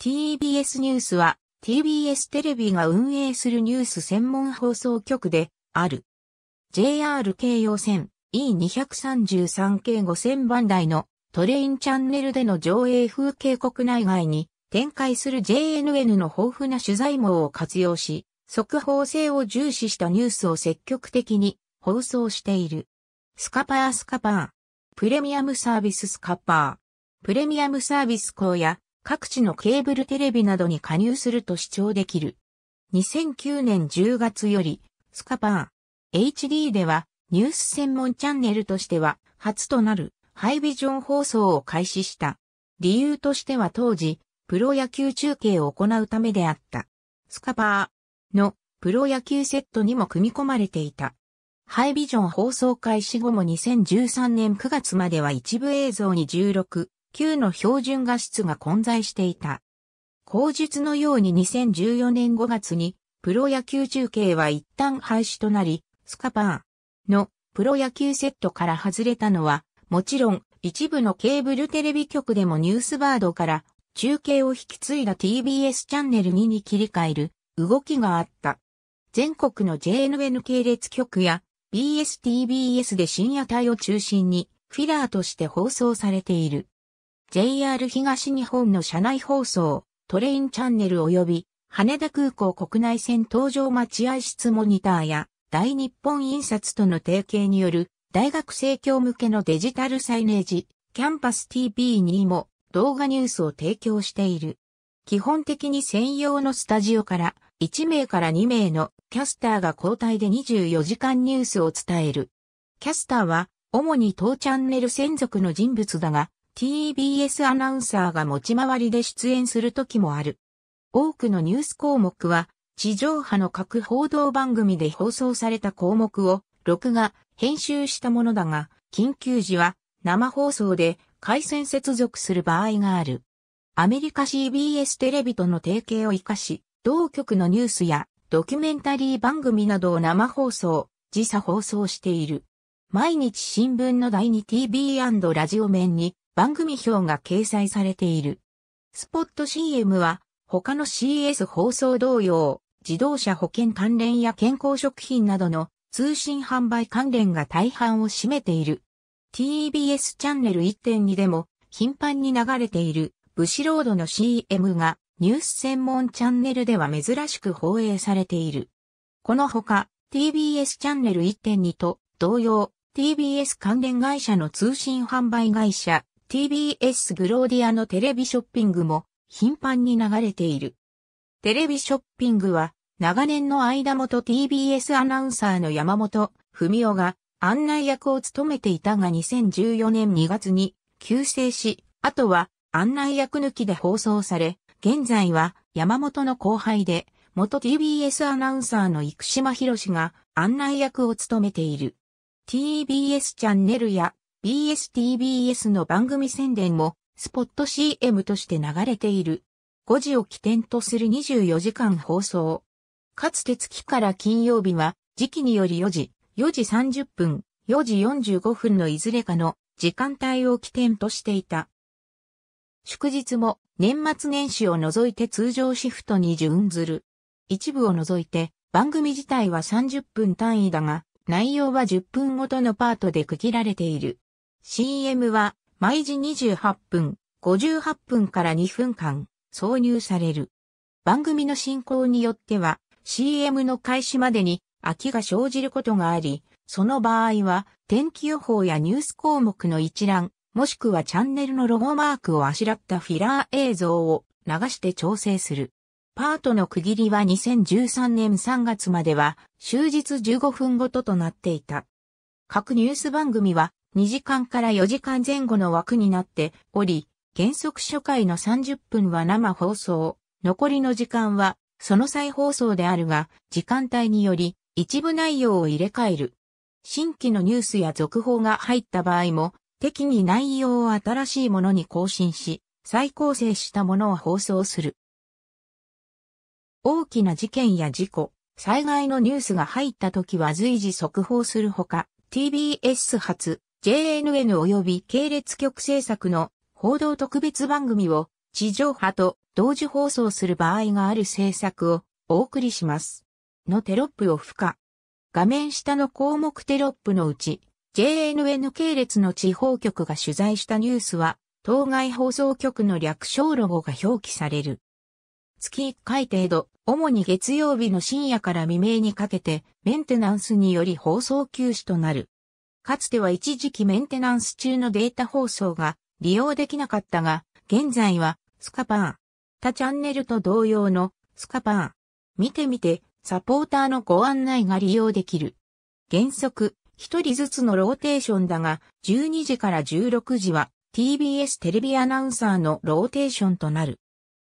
TBS ニュースは TBS テレビが運営するニュース専門放送局である。JR 京葉線 E233 系5000番台のトレインチャンネルでの上映風景国内外に展開する JNN の豊富な取材網を活用し、速報性を重視したニュースを積極的に放送している。スカパースカパー。プレミアムサービススカパー。プレミアムサービス校や各地のケーブルテレビなどに加入すると視聴できる。2009年10月より、スカパー HD では、ニュース専門チャンネルとしては、初となる、ハイビジョン放送を開始した。理由としては当時、プロ野球中継を行うためであった。スカパーのプロ野球セットにも組み込まれていた。ハイビジョン放送開始後も2013年9月までは一部映像に16旧の標準画質が混在していた。後述のように2014年5月に、プロ野球中継は一旦廃止となり、スカパーのプロ野球セットから外れたのは、もちろん一部のケーブルテレビ局でもニュースバードから中継を引き継いだ TBS チャンネル2に切り替える動きがあった。全国の JNN 系列局や BSTBS で深夜帯を中心にフィラーとして放送されている。JR 東日本の車内放送、トレインチャンネル及び、羽田空港国内線搭乗待合室モニターや、大日本印刷との提携による、大学生協向けのデジタルサイネージ、キャンパス TV にも動画ニュースを提供している。基本的に専用のスタジオから1名から2名のキャスターが交代で24時間ニュースを伝える。キャスターは主に当チャンネル専属の人物だが、TBS アナウンサーが持ち回りで出演する時もある。多くのニュース項目は、地上波の各報道番組で放送された項目を、録画、編集したものだが、緊急時は、生放送で、回線接続する場合がある。アメリカ CBS テレビとの提携を活かし、同局のニュースやドキュメンタリー番組などを生放送、時差放送している。毎日新聞の第 2TV& ラジオ面に番組表が掲載されている。スポット CM は他の CS 放送同様、自動車保険関連や健康食品などの通信販売関連が大半を占めている。TBS チャンネル1.2でも頻繁に流れているブシロードの CM がニュース専門チャンネルでは珍しく放映されている。このほか TBS チャンネル1.2と同様 TBS 関連会社の通信販売会社 TBS グローディアのテレビショッピングも頻繁に流れている。テレビショッピングは長年の間元 TBS アナウンサーの山本文夫が案内役を務めていたが2014年2月に急性し、あとは案内役抜きで放送され、現在は山本の後輩で元 TBS アナウンサーの生島博士が案内役を務めている。TBS チャンネルや BSTBS の番組宣伝もスポット CM として流れている。5時を起点とする24時間放送。かつて月から金曜日は時期により4時、4時30分、4時45分のいずれかの時間帯を起点としていた。祝日も年末年始を除いて通常シフトに準ずる。一部を除いて番組自体は30分単位だが内容は10分ごとのパートで区切られている。CM は毎時28分、58分から2分間挿入される。番組の進行によっては CM の開始までに空きが生じることがあり、その場合は天気予報やニュース項目の一覧、もしくはチャンネルのロゴマークをあしらったフィラー映像を流して調整する。パートの区切りは2013年3月までは終日15分ごととなっていた。各ニュース番組は2時間から4時間前後の枠になっており、原則初回の30分は生放送、残りの時間はその再放送であるが、時間帯により一部内容を入れ替える。新規のニュースや続報が入った場合も、適宜内容を新しいものに更新し、再構成したものを放送する。大きな事件や事故、災害のニュースが入った時は随時速報するほか、TBS 発、JNN 及び系列局制作の報道特別番組を地上波と同時放送する場合がある制作をお送りします。のテロップを付加。画面下の項目テロップのうち、JNN 系列の地方局が取材したニュースは、当該放送局の略称ロゴが表記される。月1回程度、主に月曜日の深夜から未明にかけて、メンテナンスにより放送休止となる。かつては一時期メンテナンス中のデータ放送が利用できなかったが、現在はスカパー。他チャンネルと同様のスカパー。見てみて、サポーターのご案内が利用できる。原則、一人ずつのローテーションだが、12時から16時は TBS テレビアナウンサーのローテーションとなる。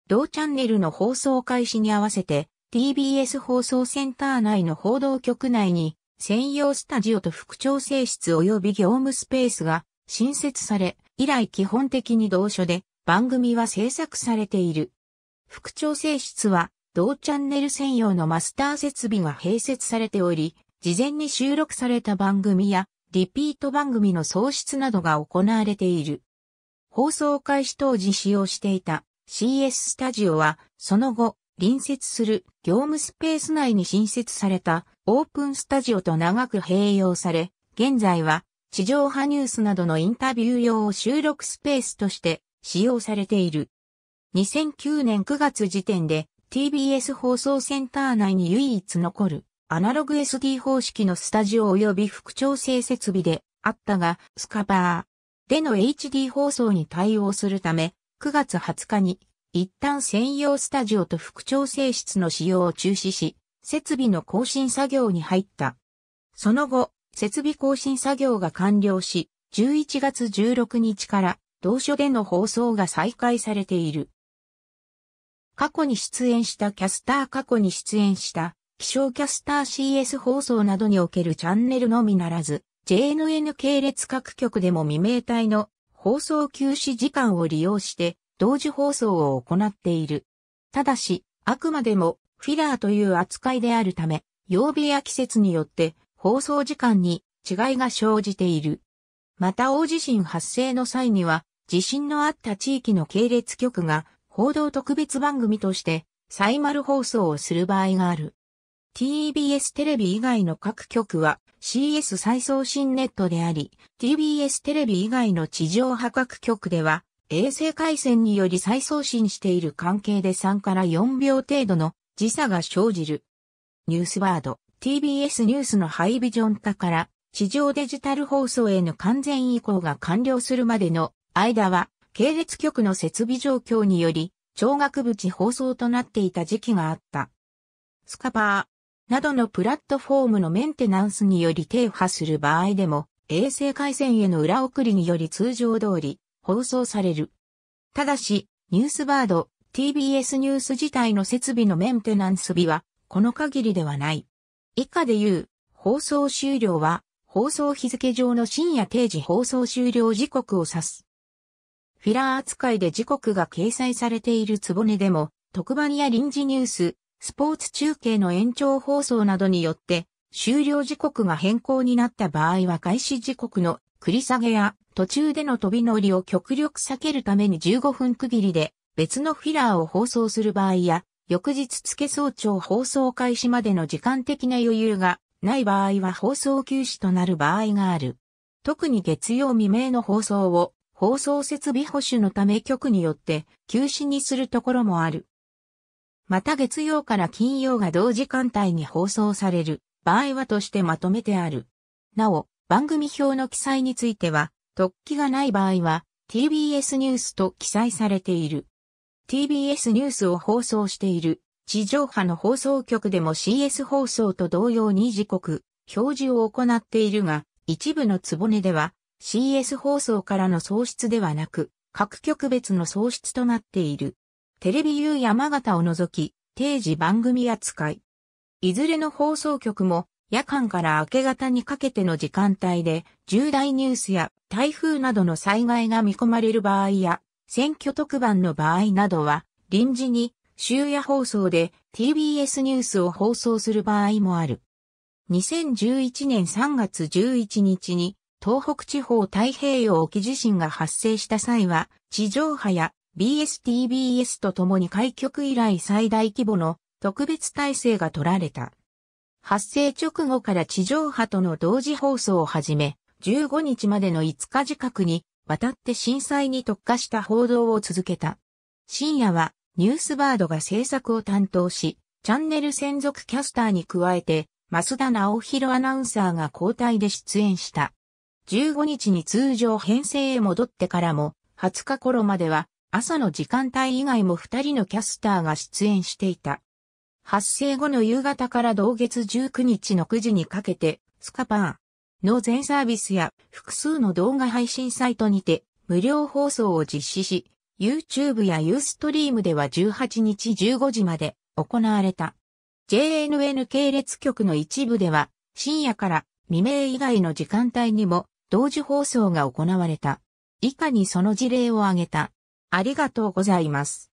同チャンネルの放送開始に合わせて、TBS 放送センター内の報道局内に専用スタジオと副調整室及び業務スペースが新設され、以来基本的に同所で番組は制作されている。副調整室は同チャンネル専用のマスター設備が併設されており、事前に収録された番組やリピート番組の創出などが行われている。放送開始当時使用していた CS スタジオは、その後、隣接する業務スペース内に新設されたオープンスタジオと長く併用され、現在は地上波ニュースなどのインタビュー用を収録スペースとして使用されている。2009年9月時点で TBS 放送センター内に唯一残るアナログ SD 方式のスタジオ及び副調整設備であったが、スカバーでの HD 放送に対応するため、9月20日に一旦専用スタジオと副調整室の使用を中止し、設備の更新作業に入った。その後、設備更新作業が完了し、11月16日から同所での放送が再開されている。過去に出演したキャスター過去に出演した気象キャスター CS 放送などにおけるチャンネルのみならず、JNN 系列各局でも未明帯の放送休止時間を利用して同時放送を行っている。ただし、あくまでもフィラーという扱いであるため、曜日や季節によって放送時間に違いが生じている。また大地震発生の際には、地震のあった地域の系列局が報道特別番組として再ル放送をする場合がある。TBS テレビ以外の各局は CS 再送信ネットであり、TBS テレビ以外の地上波各局では衛星回線により再送信している関係で3から4秒程度の時差が生じる。ニュースワード、TBS ニュースのハイビジョン化から、地上デジタル放送への完全移行が完了するまでの間は、系列局の設備状況により、超額縁放送となっていた時期があった。スカパーなどのプラットフォームのメンテナンスにより停波する場合でも、衛星回線への裏送りにより通常通り放送される。ただし、ニュースバード TBS ニュース自体の設備のメンテナンス日は、この限りではない。以下で言う、放送終了は、放送日付上の深夜定時放送終了時刻を指す。フィラー扱いで時刻が掲載されているつぼねでも、特番や臨時ニュース、スポーツ中継の延長放送などによって、終了時刻が変更になった場合は開始時刻の繰り下げや途中での飛び乗りを極力避けるために15分区切りで別のフィラーを放送する場合や、翌日付早朝放送開始までの時間的な余裕がない場合は放送休止となる場合がある。特に月曜未明の放送を放送設備保守のため局によって休止にするところもある。また月曜から金曜が同時間帯に放送される場合はとしてまとめてある。なお、番組表の記載については、突起がない場合は TBS ニュースと記載されている。TBS ニュースを放送している地上波の放送局でも CS 放送と同様に時刻、表示を行っているが、一部のつぼねでは CS 放送からの喪失ではなく、各局別の喪失となっている。テレビ U 山形を除き、定時番組扱い。いずれの放送局も夜間から明け方にかけての時間帯で重大ニュースや台風などの災害が見込まれる場合や選挙特番の場合などは、臨時に終夜放送で TBS ニュースを放送する場合もある。2011年3月11日に東北地方太平洋沖地震が発生した際は、地上波や BSTBS と共に開局以来最大規模の特別体制が取られた。発生直後から地上波との同時放送をはじめ、15日までの5日近くに渡って震災に特化した報道を続けた。深夜はニュースバードが制作を担当し、チャンネル専属キャスターに加えて、増田直弘アナウンサーが交代で出演した。15日に通常編成へ戻ってからも、20日頃までは朝の時間帯以外も2人のキャスターが出演していた。発生後の夕方から同月19日の9時にかけて、スカパー、の全サービスや複数の動画配信サイトにて無料放送を実施し、YouTube や Ustream では18日15時まで行われた。JNN 系列局の一部では深夜から未明以外の時間帯にも同時放送が行われた。以下にその事例を挙げた。ありがとうございます。